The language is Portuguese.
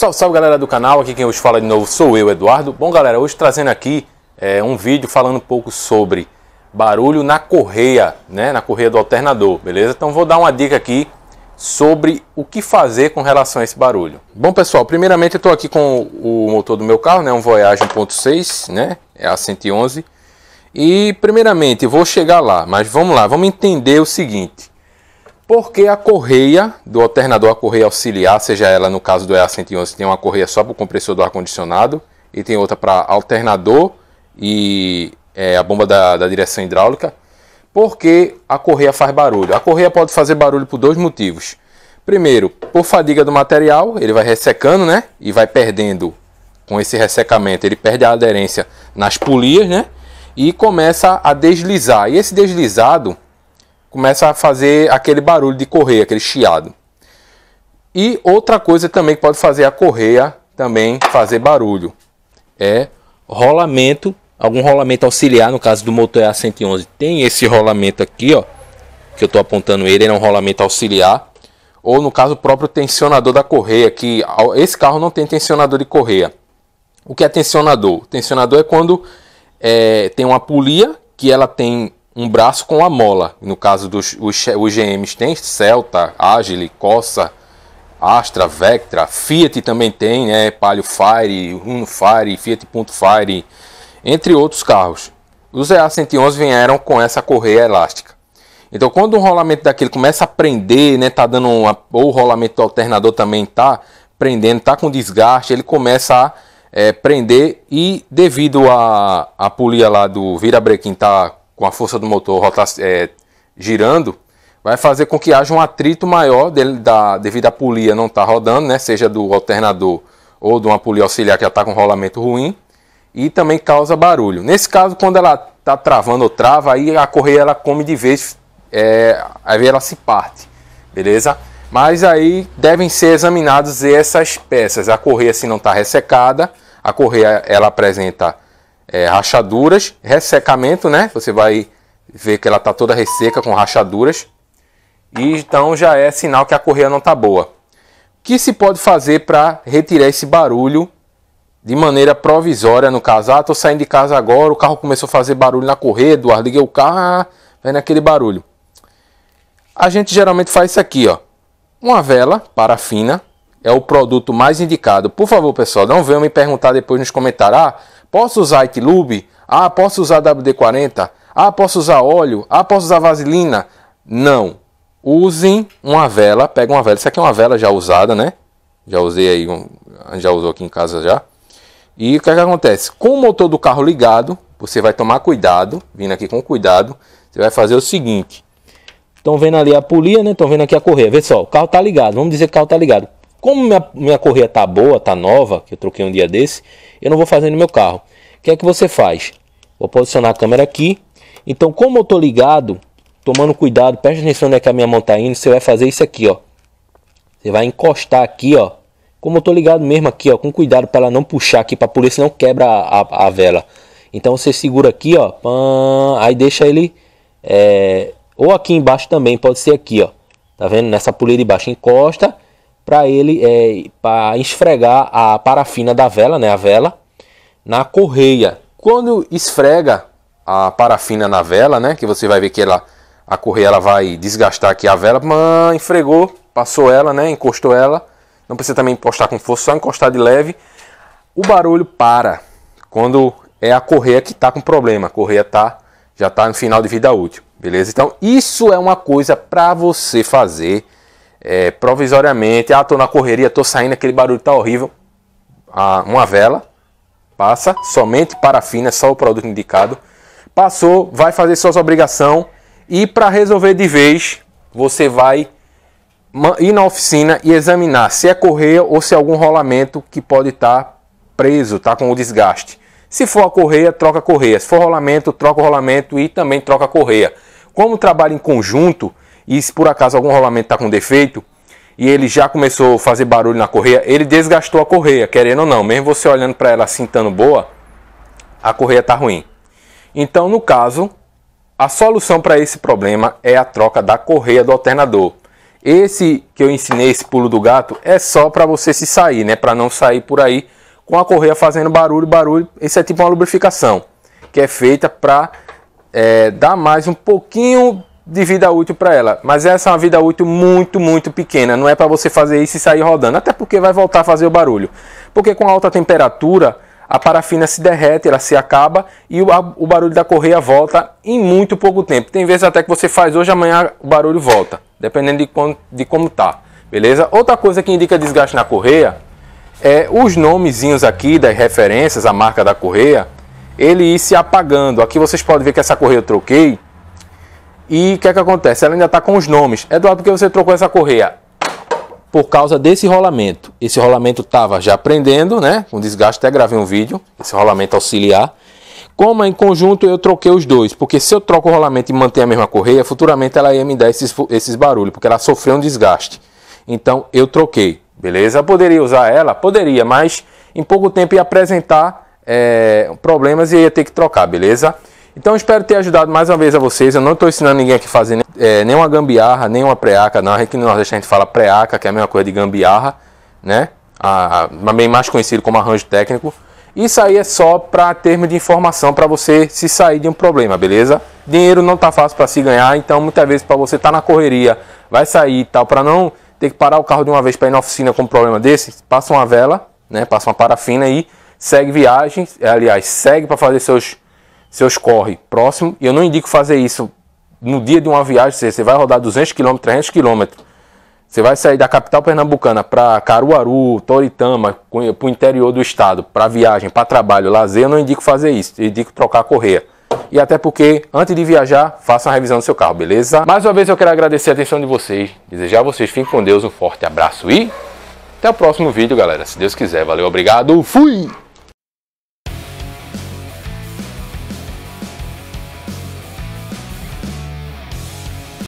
Salve, salve galera do canal, aqui quem hoje fala de novo sou eu, Eduardo. Bom galera, hoje trazendo aqui é, um vídeo falando um pouco sobre barulho na correia, né, na correia do alternador, beleza? Então vou dar uma dica aqui sobre o que fazer com relação a esse barulho. Bom pessoal, primeiramente eu estou aqui com o motor do meu carro, né, um Voyage 1.6, né, é a 111. E primeiramente vou chegar lá, mas vamos lá, vamos entender o seguinte porque a correia do alternador, a correia auxiliar, seja ela no caso do EA111, tem uma correia só para o compressor do ar-condicionado e tem outra para alternador e é, a bomba da, da direção hidráulica, porque a correia faz barulho. A correia pode fazer barulho por dois motivos. Primeiro, por fadiga do material, ele vai ressecando, né? E vai perdendo, com esse ressecamento, ele perde a aderência nas polias, né? E começa a deslizar. E esse deslizado começa a fazer aquele barulho de correia, aquele chiado. E outra coisa também que pode fazer a correia também fazer barulho é rolamento, algum rolamento auxiliar, no caso do motor A111, tem esse rolamento aqui, ó, que eu estou apontando ele, ele é um rolamento auxiliar, ou no caso o próprio tensionador da correia, que esse carro não tem tensionador de correia. O que é tensionador? tensionador é quando é, tem uma polia que ela tem um braço com a mola. No caso dos os, os GMs tem Celta, Agile, Corsa, Astra, Vectra, Fiat também tem, né? Palio Fire, Uno Fire, Fiat Punto Fire, entre outros carros. Os EA111 vieram com essa correia elástica. Então, quando o rolamento daquele começa a prender, né, tá dando uma, ou o rolamento do alternador também tá prendendo, tá com desgaste, ele começa a é, prender e devido a, a polia lá do virabrequim tá com a força do motor é, girando, vai fazer com que haja um atrito maior dele, da, devido à polia não estar tá rodando, né? seja do alternador ou de uma polia auxiliar que já está com rolamento ruim, e também causa barulho. Nesse caso, quando ela está travando ou trava, aí a correia ela come de vez, é, aí ela se parte, beleza? Mas aí devem ser examinadas essas peças. A correia se não está ressecada, a correia ela apresenta é, rachaduras, ressecamento, né? Você vai ver que ela está toda resseca com rachaduras. E então já é sinal que a correia não está boa. O que se pode fazer para retirar esse barulho de maneira provisória? No caso, ah, estou saindo de casa agora, o carro começou a fazer barulho na correia, Eduardo, liguei o carro, ah, vem naquele barulho. A gente geralmente faz isso aqui, ó. Uma vela parafina é o produto mais indicado. Por favor, pessoal, não venham me perguntar depois nos comentários. Ah, Posso usar Equilube? Ah, posso usar WD-40? Ah, posso usar óleo? Ah, posso usar vaselina? Não. Usem uma vela, pega uma vela. Isso aqui é uma vela já usada, né? Já usei aí, já usou aqui em casa já. E o que, é que acontece? Com o motor do carro ligado, você vai tomar cuidado, vindo aqui com cuidado, você vai fazer o seguinte. Estão vendo ali a polia, né? Estão vendo aqui a correia. Vê só, o carro tá ligado. Vamos dizer que o carro tá ligado. Como minha, minha correia tá boa, tá nova, que eu troquei um dia desse, eu não vou fazer no meu carro. O que é que você faz? Vou posicionar a câmera aqui. Então, como eu tô ligado, tomando cuidado, preste atenção onde é que a minha mão tá indo, você vai fazer isso aqui, ó. Você vai encostar aqui, ó. Como eu tô ligado mesmo aqui, ó, com cuidado para ela não puxar aqui para polir, senão quebra a, a, a, vela. Então você segura aqui, ó, aí deixa ele é, ou aqui embaixo também, pode ser aqui, ó. Tá vendo? Nessa polia de baixo encosta para ele é, para esfregar a parafina da vela, né, a vela na correia. Quando esfrega a parafina na vela, né, que você vai ver que ela a correia ela vai desgastar aqui a vela, mas esfregou, passou ela, né, encostou ela. Não precisa também postar com força, só encostar de leve. O barulho para quando é a correia que está com problema. A correia tá já está no final de vida útil, beleza? Então isso é uma coisa para você fazer é, provisoriamente, ah, tô na correria, tô saindo, aquele barulho tá horrível. Ah, uma vela, passa, somente parafina, só o produto indicado. Passou, vai fazer suas obrigação e para resolver de vez, você vai ir na oficina e examinar se é correia ou se é algum rolamento que pode estar tá preso, tá com o desgaste. Se for a correia, troca a correia. Se for rolamento, troca o rolamento e também troca a correia. Como trabalho em conjunto, e se por acaso algum rolamento está com defeito e ele já começou a fazer barulho na correia, ele desgastou a correia, querendo ou não, mesmo você olhando para ela assim estando boa, a correia está ruim. Então, no caso, a solução para esse problema é a troca da correia do alternador. Esse que eu ensinei, esse pulo do gato, é só para você se sair, né? Para não sair por aí com a correia fazendo barulho, barulho. Esse é tipo uma lubrificação, que é feita para é, eh, dar mais um pouquinho de vida útil para ela. Mas essa é uma vida útil muito, muito pequena. Não é para você fazer isso e sair rodando. Até porque vai voltar a fazer o barulho. Porque com alta temperatura, a parafina se derrete, ela se acaba e o, a, o barulho da correia volta em muito pouco tempo. Tem vezes até que você faz hoje, amanhã o barulho volta. Dependendo de, quando, de como tá. Beleza? Outra coisa que indica desgaste na correia é os nomezinhos aqui das referências, a marca da correia, ele ir se apagando. Aqui vocês podem ver que essa correia eu troquei e o que é que acontece? Ela ainda está com os nomes. Eduardo, por que você trocou essa correia? Por causa desse rolamento. Esse rolamento estava já prendendo, né? Com um desgaste, até gravei um vídeo, esse rolamento auxiliar. Como em conjunto eu troquei os dois, porque se eu troco o rolamento e manter a mesma correia, futuramente ela ia me dar esses, esses barulhos, porque ela sofreu um desgaste. Então eu troquei, beleza? Poderia usar ela? Poderia, mas em pouco tempo ia apresentar é, problemas e ia ter que trocar, beleza? Então espero ter ajudado mais uma vez a vocês. Eu não estou ensinando ninguém aqui a fazer é, nenhuma gambiarra, nenhuma preaca. Não, aqui no Nordeste a gente fala preaca, que é a mesma coisa de gambiarra, né? A, bem mais conhecido como arranjo técnico. Isso aí é só para termo de informação para você se sair de um problema, beleza? Dinheiro não tá fácil para se ganhar, então muitas vezes para você tá na correria, vai sair e tal, para não ter que parar o carro de uma vez para ir na oficina com um problema desse, passa uma vela, né? Passa uma parafina aí, segue viagem, aliás, segue para fazer seus seus corre próximo, e eu não indico fazer isso no dia de uma viagem, você vai rodar 200 km, 300 km. Você vai sair da capital pernambucana para Caruaru, Toritama, para o interior do estado, para viagem, para trabalho, lazer, eu não indico fazer isso, eu indico trocar a correia. E até porque, antes de viajar, faça uma revisão do seu carro, beleza? Mais uma vez eu quero agradecer a atenção de vocês, desejar a vocês, fiquem com Deus, um forte abraço e até o próximo vídeo, galera. Se Deus quiser, valeu, obrigado, fui!